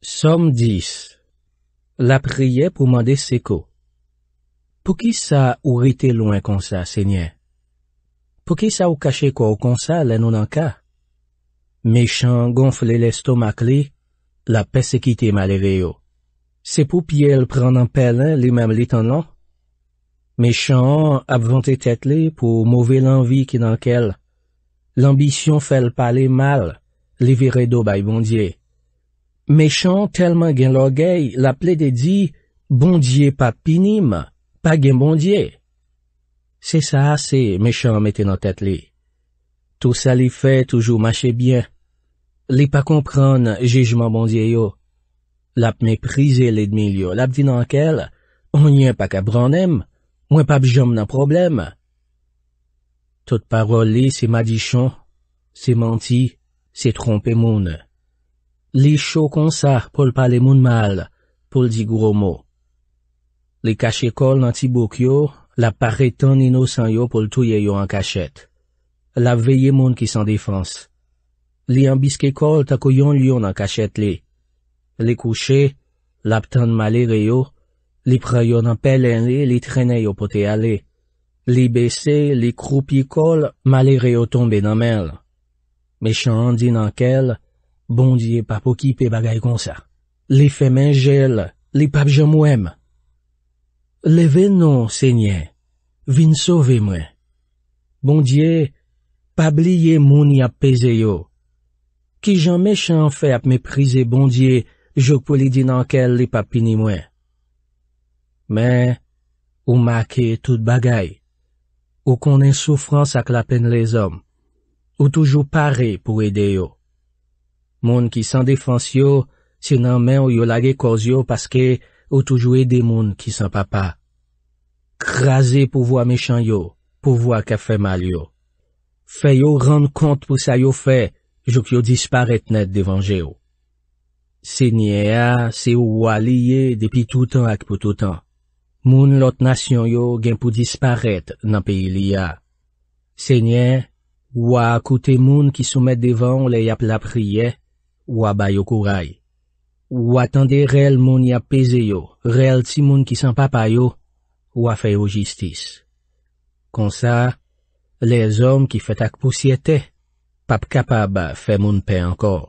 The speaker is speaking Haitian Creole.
Somme 10 La priye pou mande seko. Pou ki sa ou rite loin konsa, se nye? Pou ki sa ou kache kwa ou konsa, le nou nan ka? Mechan gonfle le stomak li, la pesekite maleve yo. Se pou pie l pran nan pelen li mem li tan nan? Mechan apvante tet li pou move lanvi ki nan kel. Lambisyon fel pale mal li vire do bay bondye. Mechon telman gen logay, la ple de di, bondye pa pinim, pa gen bondye. Se sa ase, mechon meten an tet li. Tou sa li fe toujou mache bien. Li pa kompran jejman bondye yo. Lap me prize le d'milyo, lap di nan kel, onyen pa ka branem, mwen pa bjom nan problem. Tout paroli se madichon, se manti, se trompe mounen. Li chou kon sa pou l'pale moun mal, pou l'di gwo mou. Li kache kol nan tibouk yo, la pare tan inosan yo pou l'touye yo an kachet. La veye moun ki san defans. Li ambiske kol takoyon yon an kachet li. Li kouche, la ptan male reyo, li preyo nan pelen li, li trene yo pote ale. Li bese, li krupi kol, male reyo tombe nan mel. Me chan di nan kel. Bondye pa pou kipe bagay kon sa. Li fe men jel, li pap jem mwem. Le ven non senye, vin sove mwen. Bondye, pab liye moun yap pese yo. Ki jan me chan fe ap me prize bondye, jok pou li dinankel li pap pini mwen. Men, ou make tout bagay. Ou konen soufrans ak la pen les om. Ou toujou pare pou ede yo. Moun ki san defans yo, se nan men ou yo lage koz yo paske ou toujou e de moun ki san papa. Krasi pou vwa mechan yo, pou vwa ka fe mal yo. Fe yo rande kont pou sa yo fe, jok yo disparet net devan je yo. Se nye a, se yo waliye depi toutan ak pou toutan. Moun lot nasyon yo gen pou disparet nan pe ili a. Se nye a, wakoute moun ki soumet devan ou le yap la priye, Ouwa bayo kouray. Ouwa tende rel moun ya peze yo, rel ti moun ki san papa yo, ouwa feyo jistis. Kon sa, le zom ki fet ak posyete, pap kapaba fe moun pe ankor.